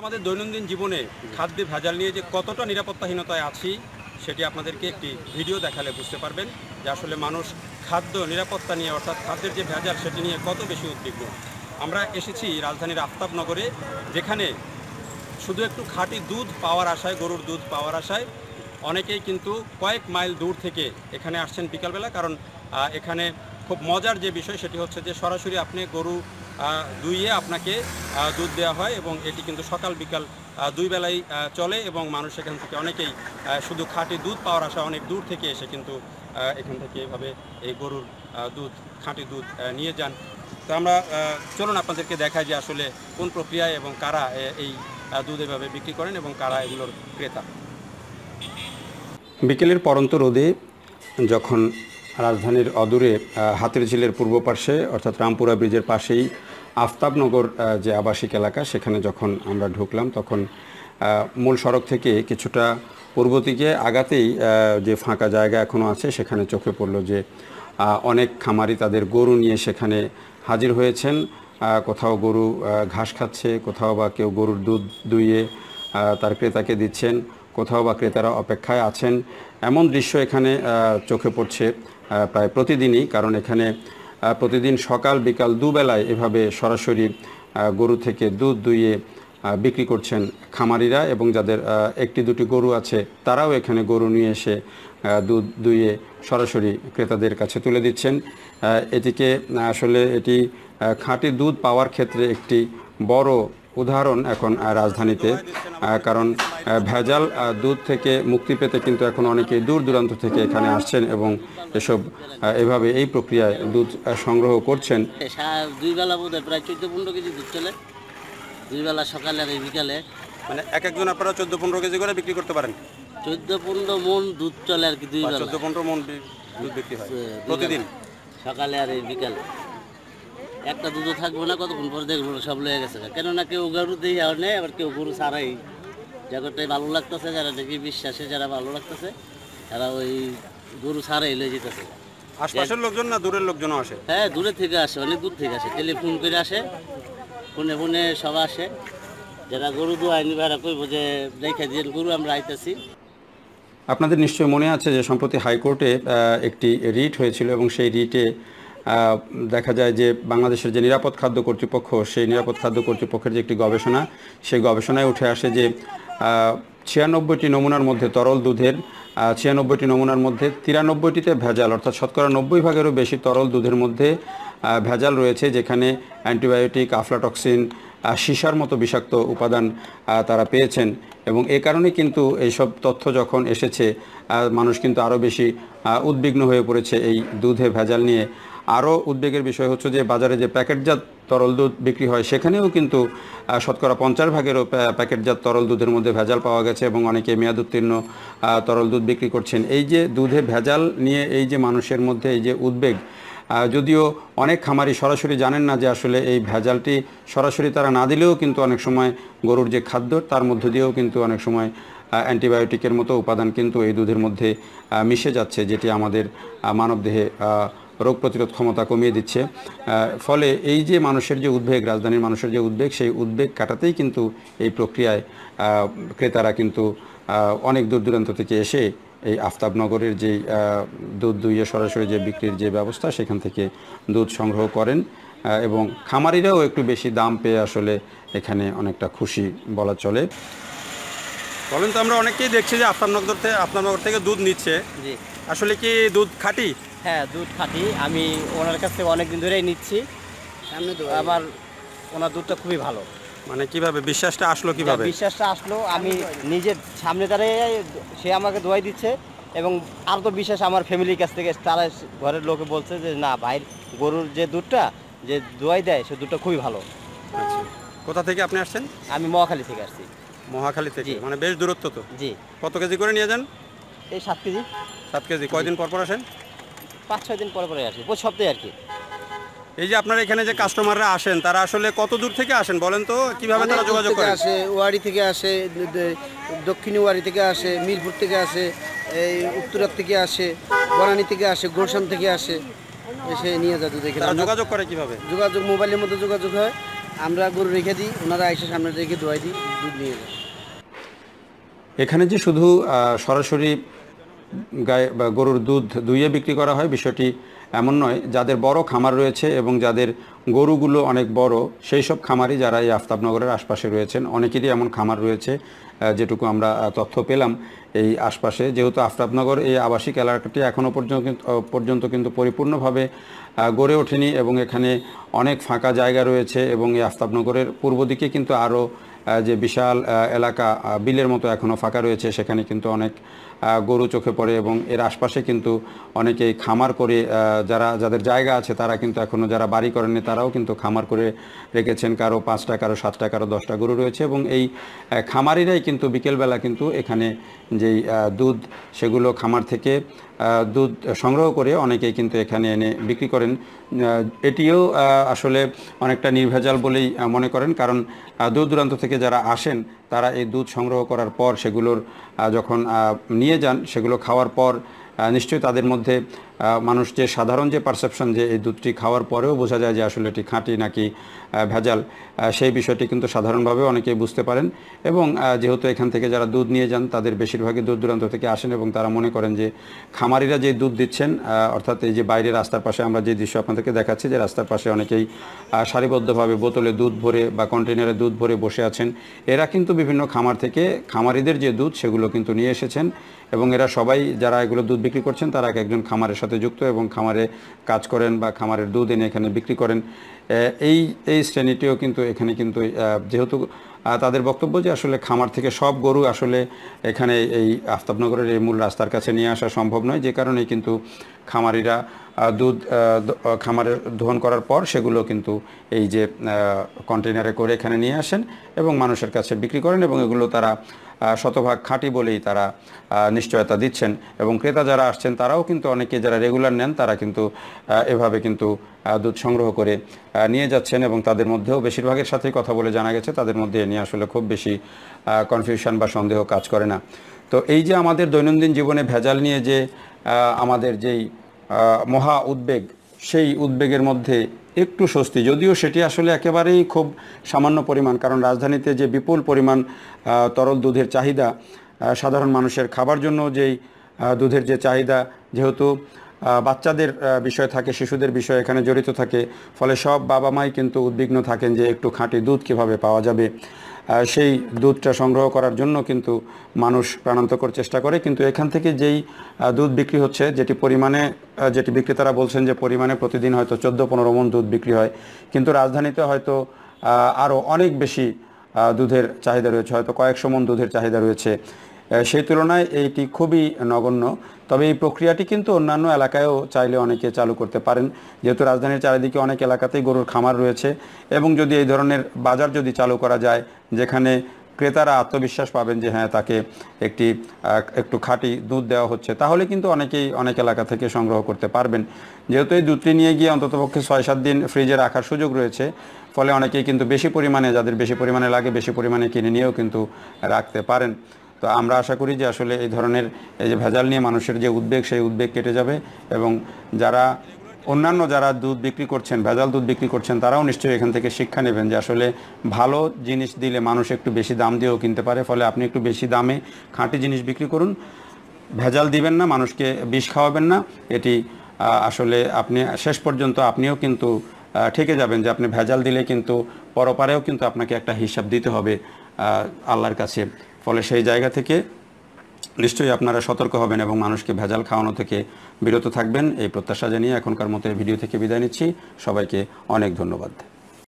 আমাদের দৈনন্দিন জীবনে খাদ্যে ভেজাল নিয়ে যে কতটা নিরাপত্তাহীনতায় আছি সেটি আপনাদেরকে একটি ভিডিও দেখালে বুঝতে পারবেন যে আসলে মানুষ খাদ্য নিরাপত্তা নিয়ে অর্থাৎ খাদ্যের যে ভেজাল সেটি নিয়ে কত বেশি উদ্বিগ্ন আমরা এসেছি রাজধানীর আফতাবনগরে যেখানে শুধু একটু খাঁটি দুধ পাওয়ার আশায় গরুর দুধ পাওয়ার আশায় অনেকেই কিন্তু কয়েক মাইল দূর থেকে এখানে আসছেন বিকালবেলা কারণ এখানে খুব মজার যে বিষয় সেটি হচ্ছে যে সরাসরি আপনি গরু দুইয়ে আপনাকে দুধ দেওয়া হয় এবং এটি কিন্তু সকাল বিকাল দুই বেলায় চলে এবং মানুষ এখান থেকে অনেকেই শুধু খাঁটি দুধ পাওয়ার আশা অনেক দূর থেকে এসে কিন্তু এখান থেকে এভাবে এই গরুর দুধ খাঁটি দুধ নিয়ে যান তো আমরা চলুন আপনাদেরকে দেখাই যে আসলে কোন প্রক্রিয়ায় এবং কারা এই দুধ এভাবে বিক্রি করেন এবং কারা এগুলোর ক্রেতা বিকেলের পরন্ত রোদে যখন রাজধানীর অদূরে হাতের ঝিলের পূর্ব পার্শ্বে অর্থাৎ রামপুরা ব্রিজের পাশেই আফতাবনগর যে আবাসিক এলাকা সেখানে যখন আমরা ঢুকলাম তখন মূল সড়ক থেকে কিছুটা পূর্ব দিকে আগাতেই যে ফাঁকা জায়গা এখনও আছে সেখানে চোখে পড়ল যে অনেক খামারি তাদের গরু নিয়ে সেখানে হাজির হয়েছেন কোথাও গরু ঘাস খাচ্ছে কোথাও বা কেউ গরুর দুধ দুইয়ে তার ক্রেতাকে দিচ্ছেন কোথাও বা ক্রেতারা অপেক্ষায় আছেন এমন দৃশ্য এখানে চোখে পড়ছে প্রায় প্রতিদিনই কারণ এখানে প্রতিদিন সকাল বিকাল দুবেলায় এভাবে সরাসরি গরু থেকে দুধ দুইয়ে বিক্রি করছেন খামারিরা এবং যাদের একটি দুটি গরু আছে তারাও এখানে গরু নিয়ে এসে দুধ দুইয়ে সরাসরি ক্রেতাদের কাছে তুলে দিচ্ছেন এটিকে আসলে এটি খাঁটি দুধ পাওয়ার ক্ষেত্রে একটি বড় উদাহরণ এখন রাজধানীতে কারণ ভেজাল দুধ থেকে মুক্তি পেতে কিন্তু এখন অনেকে দূর দূরান্ত থেকে এখানে আসছেন এবং এসব এভাবে এই প্রক্রিয়ায় দুধ সংগ্রহ করছেন দুই বেলা বোধহয় প্রায় চোদ্দ পনেরো কেজি দুধ চলে দুই বেলা সকালে আর বিকালে মানে এক একজন আপনারা চোদ্দ পনেরো কেজি করে বিক্রি করতে পারেন চোদ্দ পনেরো মন দুধ চলে আর কি দুই চোদ্দ পনেরো মন দুধ বিক্রি হয় প্রতিদিন সকালে আর এই বিকালে একটা দুটো থাকবো না কতক্ষণ পরে দেখবো সব লেগে গেছে কেননা কেউ গরু দিয়ে নেই আবার কেউ গরু ছাড়াই জায়গাটাই ভালো লাগতেছে যারা নাকি বিশ্বাসে যারা ভালো লাগতেছে তারা ওই গরু ছাড়াই লয়ে যেতেছে আশপাশের লোকজন না দূরের লোকজনও আসে হ্যাঁ দূরে থেকে আসে অনেক দূর থেকে আসে টেলিফোন করে আসে ফোনে ফোনে সব আসে যারা গরু দু আইনি ভাড়া করবো যে দেখা দিয়ে গরু আমরা আইতেছি আপনাদের নিশ্চয়ই মনে আছে যে সম্প্রতি হাইকোর্টে একটি রিট হয়েছিল এবং সেই রিটে দেখা যায় যে বাংলাদেশের যে নিরাপদ খাদ্য কর্তৃপক্ষ সেই নিরাপদ খাদ্য কর্তৃপক্ষের যে একটি গবেষণা সেই গবেষণায় উঠে আসে যে ছিয়ানব্বইটি নমুনার মধ্যে তরল দুধের ছিয়ানব্বইটি নমুনার মধ্যে তিরানব্বইটিতে ভেজাল অর্থাৎ শতকরা নব্বই ভাগেরও বেশি তরল দুধের মধ্যে ভেজাল রয়েছে যেখানে অ্যান্টিবায়োটিক আফলাটক্সিন সিসার মতো বিষাক্ত উপাদান তারা পেয়েছেন এবং এ কারণে কিন্তু এইসব তথ্য যখন এসেছে মানুষ কিন্তু আরও বেশি উদ্বিগ্ন হয়ে পড়েছে এই দুধে ভেজাল নিয়ে আরও উদ্বেগের বিষয় হচ্ছে যে বাজারে যে প্যাকেটজাত তরল দুধ বিক্রি হয় সেখানেও কিন্তু শতকরা পঞ্চাশ ভাগেরও প্যাকেটজাত তরল দুধের মধ্যে ভেজাল পাওয়া গেছে এবং অনেকে মেয়াদ উত্তীর্ণ তরল দুধ বিক্রি করছেন এই যে দুধে ভেজাল নিয়ে এই যে মানুষের মধ্যে এই যে উদ্বেগ যদিও অনেক খামারি সরাসরি জানেন না যে আসলে এই ভেজালটি সরাসরি তারা না দিলেও কিন্তু অনেক সময় গরুর যে খাদ্য তার মধ্য দিয়েও কিন্তু অনেক সময় অ্যান্টিবায়োটিকের মতো উপাদান কিন্তু এই দুধের মধ্যে মিশে যাচ্ছে যেটি আমাদের মানবদেহে রোগ প্রতিরোধ ক্ষমতা কমিয়ে দিচ্ছে ফলে এই যে মানুষের যে উদ্বেগ রাজধানীর মানুষের যে উদ্বেগ সেই উদ্বেগ কাটাতেই কিন্তু এই প্রক্রিয়ায় ক্রেতারা কিন্তু অনেক দূর দূরান্ত থেকে এসে এই আফতাবনগরের যে দুধ দুইয়ে সরাসরি যে বিক্রির যে ব্যবস্থা সেখান থেকে দুধ সংগ্রহ করেন এবং খামারিরাও একটু বেশি দাম পেয়ে আসলে এখানে অনেকটা খুশি বলা চলে বলেন তো আমরা অনেকেই দেখছি যে আফতাবনগর থেকে আফতাবনগর থেকে দুধ নিচ্ছে আসলে কি দুধ খাটি হ্যাঁ দুধ খাঁটি আমি ওনার কাছ থেকে অনেকদিন ধরেই নিচ্ছি আমার ওনার দুধটা খুবই ভালো মানে কিভাবে বিশ্বাসটা আসলো হ্যাঁ, কিভাবে বিশ্বাসটা আসলো আমি নিজের সামনে দাঁড়িয়ে সে আমাকে দোয়াই দিচ্ছে এবং আর তো বিশ্বাস আমার ফ্যামিলির কাছ থেকে তারা ঘরের লোকে বলছে যে না ভাইয়ের গরুর যে দুধটা যে দোয়াই দেয় সে দুধটা খুবই ভালো আচ্ছা। কোথা থেকে আপনি আসছেন আমি মহাখালী থেকে আসছি মহাখালী থেকে মানে বেশ দূরত্ব তো জি কত কেজি করে নিয়ে যান এই সাত কেজি সাত কেজি কয়দিন পর পর আসেন পাঁচ ছয় দিন পরে পরে কি প্রতি সপ্তাহে আর কি এই যে আপনার এখানে যে কাস্টমাররা আসেন তারা আসলে কত দূর থেকে আসেন বলেন তো কিভাবে তারা যোগাযোগ করে আসে ওয়ারি থেকে আসে দক্ষিণ ওয়ারি থেকে আসে মিরপুর থেকে আসে এই উত্তরার থেকে আসে বনানী থেকে আসে গোলশান থেকে আসে এসে নিয়ে যাতে দেখে তারা যোগাযোগ করে কিভাবে যোগাযোগ মোবাইলের মধ্যে যোগাযোগ হয় আমরা গরু রেখে দিই ওনারা এসে সামনে রেখে ধোয়াই দিই দুধ নিয়ে যায় এখানে যে শুধু সরাসরি গায়ে গরুর দুধ দুইয়ে বিক্রি করা হয় বিষয়টি এমন নয় যাদের বড় খামার রয়েছে এবং যাদের গরুগুলো অনেক বড় সেই সব খামারই যারা এই আফতাবনগরের আশপাশে রয়েছেন অনেকেরই এমন খামার রয়েছে যেটুকু আমরা তথ্য পেলাম এই আশপাশে যেহেতু আফতাবনগর এই আবাসিক এলাকাটি এখনও পর্যন্ত পর্যন্ত কিন্তু পরিপূর্ণভাবে গড়ে ওঠেনি এবং এখানে অনেক ফাঁকা জায়গা রয়েছে এবং এই আফতাবনগরের পূর্ব দিকে কিন্তু আরও যে বিশাল এলাকা বিলের মতো এখনও ফাঁকা রয়েছে সেখানে কিন্তু অনেক গরু চোখে পড়ে এবং এর আশপাশে কিন্তু অনেকেই খামার করে যারা যাদের জায়গা আছে তারা কিন্তু এখনও যারা বাড়ি করেননি তারাও কিন্তু খামার করে রেখেছেন কারো পাঁচটা কারো সাতটা কারো দশটা গরু রয়েছে এবং এই খামারিরাই কিন্তু বিকেলবেলা কিন্তু এখানে যেই দুধ সেগুলো খামার থেকে দুধ সংগ্রহ করে অনেকেই কিন্তু এখানে এনে বিক্রি করেন এটিও আসলে অনেকটা নির্ভেজাল বলেই মনে করেন কারণ দূর দূরান্ত থেকে যারা আসেন তারা এই দুধ সংগ্রহ করার পর সেগুলোর যখন নিয়ে যান সেগুলো খাওয়ার পর নিশ্চয়ই তাদের মধ্যে মানুষ যে সাধারণ যে পারসেপশন যে এই দুধটি খাওয়ার পরেও বোঝা যায় যে আসলে এটি খাঁটি নাকি ভেজাল সেই বিষয়টি কিন্তু সাধারণভাবে অনেকেই বুঝতে পারেন এবং যেহেতু এখান থেকে যারা দুধ নিয়ে যান তাদের বেশিরভাগই দূর দূরান্ত থেকে আসেন এবং তারা মনে করেন যে খামারিরা যে দুধ দিচ্ছেন অর্থাৎ এই যে বাইরে রাস্তার পাশে আমরা যে দৃশ্য আপনাদেরকে দেখাচ্ছি যে রাস্তার পাশে অনেকেই সারিবদ্ধভাবে বোতলে দুধ ভরে বা কন্টেনারে দুধ ভরে বসে আছেন এরা কিন্তু বিভিন্ন খামার থেকে খামারিদের যে দুধ সেগুলো কিন্তু নিয়ে এসেছেন এবং এরা সবাই যারা এগুলো দুধ বিক্রি করছেন তারা এক একজন খামারের সাথে যুক্ত এবং খামারে কাজ করেন বা খামারের দুধ এনে এখানে বিক্রি করেন এই এই শ্রেণীটিও কিন্তু এখানে কিন্তু যেহেতু তাদের বক্তব্য যে আসলে খামার থেকে সব গরু আসলে এখানে এই আফতাবনগরের এই মূল রাস্তার কাছে নিয়ে আসা সম্ভব নয় যে কারণে কিন্তু খামারিরা দুধ খামারে দোহন করার পর সেগুলো কিন্তু এই যে কন্টেনারে করে এখানে নিয়ে আসেন এবং মানুষের কাছে বিক্রি করেন এবং এগুলো তারা শতভাগ খাঁটি বলেই তারা নিশ্চয়তা দিচ্ছেন এবং ক্রেতা যারা আসছেন তারাও কিন্তু অনেকে যারা রেগুলার নেন তারা কিন্তু এভাবে কিন্তু দুধ সংগ্রহ করে নিয়ে যাচ্ছেন এবং তাদের মধ্যেও বেশিরভাগের সাথেই কথা বলে জানা গেছে তাদের মধ্যে নিয়ে আসলে খুব বেশি কনফিউশন বা সন্দেহ কাজ করে না তো এই যে আমাদের দৈনন্দিন জীবনে ভেজাল নিয়ে যে আমাদের যেই মহা উদ্বেগ সেই উদ্বেগের মধ্যে একটু স্বস্তি যদিও সেটি আসলে একেবারেই খুব সামান্য পরিমাণ কারণ রাজধানীতে যে বিপুল পরিমাণ তরল দুধের চাহিদা সাধারণ মানুষের খাবার জন্য যেই দুধের যে চাহিদা যেহেতু বাচ্চাদের বিষয় থাকে শিশুদের বিষয় এখানে জড়িত থাকে ফলে সব বাবা মাই কিন্তু উদ্বিগ্ন থাকেন যে একটু খাঁটি দুধ কিভাবে পাওয়া যাবে সেই দুধটা সংগ্রহ করার জন্য কিন্তু মানুষ প্রাণান্তকর চেষ্টা করে কিন্তু এখান থেকে যেই দুধ বিক্রি হচ্ছে যেটি পরিমাণে যেটি বিক্রেতারা বলছেন যে পরিমাণে প্রতিদিন হয়তো চোদ্দো পনেরো মন দুধ বিক্রি হয় কিন্তু রাজধানীতে হয়তো আরও অনেক বেশি দুধের চাহিদা রয়েছে হয়তো কয়েকশো মন দুধের চাহিদা রয়েছে সেই তুলনায় এইটি খুবই নগণ্য তবে এই প্রক্রিয়াটি কিন্তু অন্যান্য এলাকায়ও চাইলে অনেকে চালু করতে পারেন যেহেতু রাজধানীর চারিদিকে অনেক এলাকাতেই গরুর খামার রয়েছে এবং যদি এই ধরনের বাজার যদি চালু করা যায় যেখানে ক্রেতারা আত্মবিশ্বাস পাবেন যে হ্যাঁ তাকে একটি একটু খাঁটি দুধ দেওয়া হচ্ছে তাহলে কিন্তু অনেকেই অনেক এলাকা থেকে সংগ্রহ করতে পারবেন যেহেতু এই দুধটি নিয়ে গিয়ে অন্ততপক্ষে ছয় সাত দিন ফ্রিজে রাখার সুযোগ রয়েছে ফলে অনেকেই কিন্তু বেশি পরিমাণে যাদের বেশি পরিমাণে লাগে বেশি পরিমাণে কিনে নিয়েও কিন্তু রাখতে পারেন তো আমরা আশা করি যে আসলে এই ধরনের এই যে ভেজাল নিয়ে মানুষের যে উদ্বেগ সেই উদ্বেগ কেটে যাবে এবং যারা অন্যান্য যারা দুধ বিক্রি করছেন ভেজাল দুধ বিক্রি করছেন তারাও নিশ্চয়ই এখান থেকে শিক্ষা নেবেন যে আসলে ভালো জিনিস দিলে মানুষ একটু বেশি দাম দিয়েও কিনতে পারে ফলে আপনি একটু বেশি দামে খাঁটি জিনিস বিক্রি করুন ভেজাল দিবেন না মানুষকে বিষ খাওয়াবেন না এটি আসলে আপনি শেষ পর্যন্ত আপনিও কিন্তু ঠেকে যাবেন যে আপনি ভেজাল দিলে কিন্তু পরপারেও কিন্তু আপনাকে একটা হিসাব দিতে হবে আল্লাহর কাছে ফলে সেই জায়গা থেকে নিশ্চয়ই আপনারা সতর্ক হবেন এবং মানুষকে ভেজাল খাওয়ানো থেকে বিরত থাকবেন এই প্রত্যাশা জানিয়ে এখনকার মতো এই ভিডিও থেকে বিদায় নিচ্ছি সবাইকে অনেক ধন্যবাদ